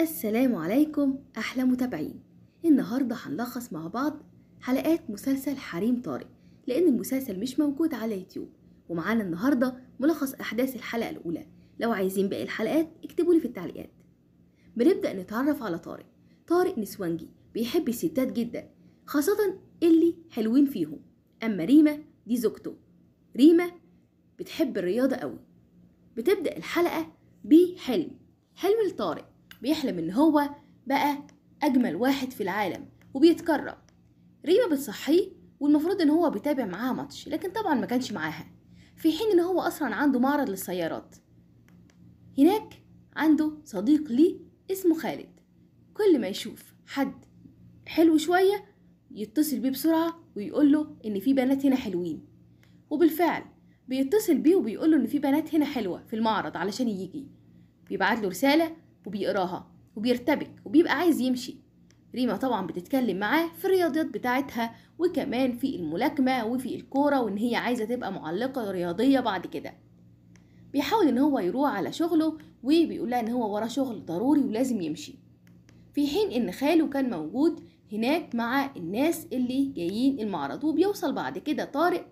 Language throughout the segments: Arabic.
السلام عليكم أحلى متابعين النهاردة هنلخص مع بعض حلقات مسلسل حريم طارق لأن المسلسل مش موجود على يوتيوب ومعانا النهاردة ملخص أحداث الحلقة الأولى لو عايزين باقي الحلقات اكتبوا لي في التعليقات بنبدأ نتعرف على طارق طارق نسوانجي بيحب الستات جدا خاصة اللي حلوين فيهم أما ريما دي زوجته ريما بتحب الرياضة قوي بتبدأ الحلقة بحلم حلم لطارق بيحلم إن هو بقى أجمل واحد في العالم وبيتكرم ريما بتصحيه والمفروض إن هو بيتابع معاها ماتش لكن طبعا ما كانش معاها في حين إن هو أصلا عنده معرض للسيارات هناك عنده صديق ليه اسمه خالد كل ما يشوف حد حلو شوية يتصل بيه بسرعة ويقول له إن في بنات هنا حلوين وبالفعل بيتصل بيه وبيقول له إن في بنات هنا حلوة في المعرض علشان يجي بيبعت له رسالة وبيقراها وبيرتبك وبيبقى عايز يمشي ريما طبعا بتتكلم معاه في الرياضيات بتاعتها وكمان في الملاكمة وفي الكورة وإن هي عايزة تبقى معلقة رياضية بعد كده بيحاول إن هو يروح على شغله وبيقولها إن هو ورا شغل ضروري ولازم يمشي في حين إن خاله كان موجود هناك مع الناس اللي جايين المعرض وبيوصل بعد كده طارق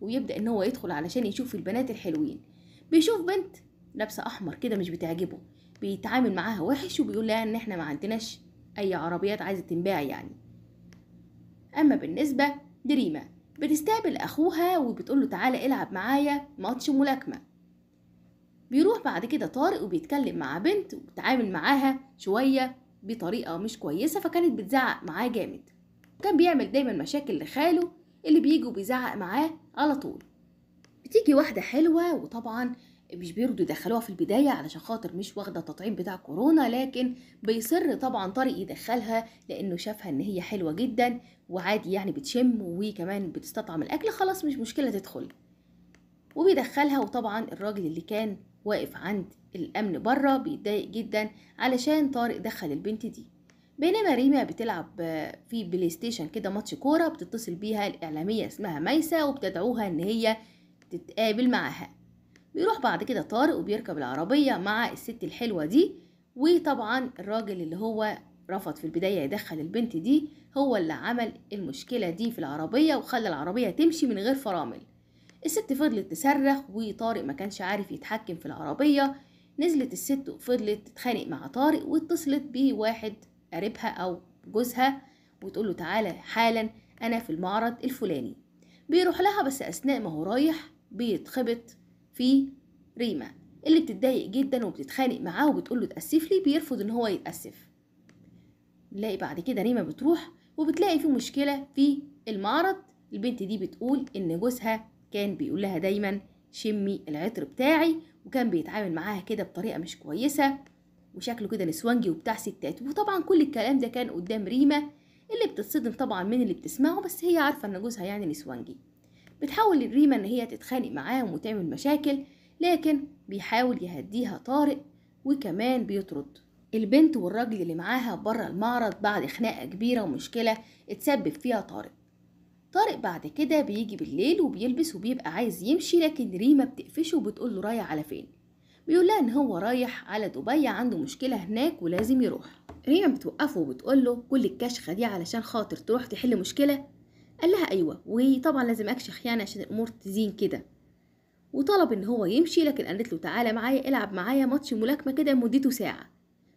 ويبدأ إن هو يدخل علشان يشوف البنات الحلوين بيشوف بنت لابسة أحمر كده مش بتعجبه بيتعامل معاها وحش وبيقول لها ان احنا ما عندناش اي عربيات عايزه تنباع يعني اما بالنسبه لريما بتستقبل اخوها وبتقول له تعالى العب معايا ماتش ملاكمه بيروح بعد كده طارق وبيتكلم مع بنت وبيتعامل معاها شويه بطريقه مش كويسه فكانت بتزعق معاه جامد كان بيعمل دايما مشاكل لخاله اللي بيجي وبيزعق معاه على طول بتيجي واحده حلوه وطبعا مش بيرضوا يدخلوها في البدايه علشان خاطر مش واخده التطعيم بتاع كورونا لكن بيصر طبعا طارق يدخلها لانه شافها ان هي حلوه جدا وعادي يعني بتشم وكمان بتستطعم الاكل خلاص مش مشكله تدخل وبيدخلها وطبعا الراجل اللي كان واقف عند الامن بره بيتضايق جدا علشان طارق دخل البنت دي بينما ريما بتلعب في بلاي ستيشن كده ماتش كوره بتتصل بيها الاعلاميه اسمها ميسه وبتدعوها ان هي تتقابل معاها بيروح بعد كده طارق وبيركب العربية مع الست الحلوة دي وطبعا الراجل اللي هو رفض في البداية يدخل البنت دي هو اللي عمل المشكلة دي في العربية وخلى العربية تمشي من غير فرامل الست فضلت تصرخ وطارق ما كانش عارف يتحكم في العربية نزلت الست وفضلت تتخانق مع طارق واتصلت بواحد قريبها أو جوزها وتقول له تعالى حالا أنا في المعرض الفلاني بيروح لها بس أثناء ما هو رايح بيتخبط في ريما اللي بتتضايق جدا وبتتخانق معاه وبتقول له تأسف لي بيرفض ان هو يتأسف نلاقي بعد كده ريما بتروح وبتلاقي في مشكلة في المعرض البنت دي بتقول ان جوزها كان بيقول لها دايما شمي العطر بتاعي وكان بيتعامل معاها كده بطريقة مش كويسة وشكله كده نسوانجي وبتاع ستات وطبعا كل الكلام ده كان قدام ريما اللي بتتصدم طبعا من اللي بتسمعه بس هي عارفة ان جوزها يعني نسوانجي بتحاول ريما إن هي تتخانق معاهم وتعمل مشاكل لكن بيحاول يهديها طارق وكمان بيطرد البنت والراجل اللي معاها بره المعرض بعد خناقة كبيرة ومشكلة اتسبب فيها طارق طارق بعد كده بيجي بالليل وبيلبس وبيبقى عايز يمشي لكن ريما بتقفشه وبتقول له رايح على فين بيقول لها ان هو رايح على دبي عنده مشكلة هناك ولازم يروح ريما بتوقفه وبتقول له كل الكشخة دي علشان خاطر تروح تحل مشكلة قال لها ايوه وطبعا لازم اكشخ يعني عشان الامور تزين كده وطلب ان هو يمشي لكن قالت له تعالى معايا العب معايا ماتش ملاكمه كده مدته ساعه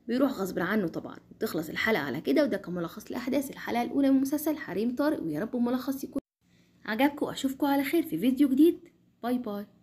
بيروح غصب عنه طبعا تخلص الحلقه على كده وده كان ملخص لاحداث الحلقه الاولى من مسلسل حريم طارق ويا رب الملخص يكون عجبكم اشوفكم على خير في فيديو جديد باي باي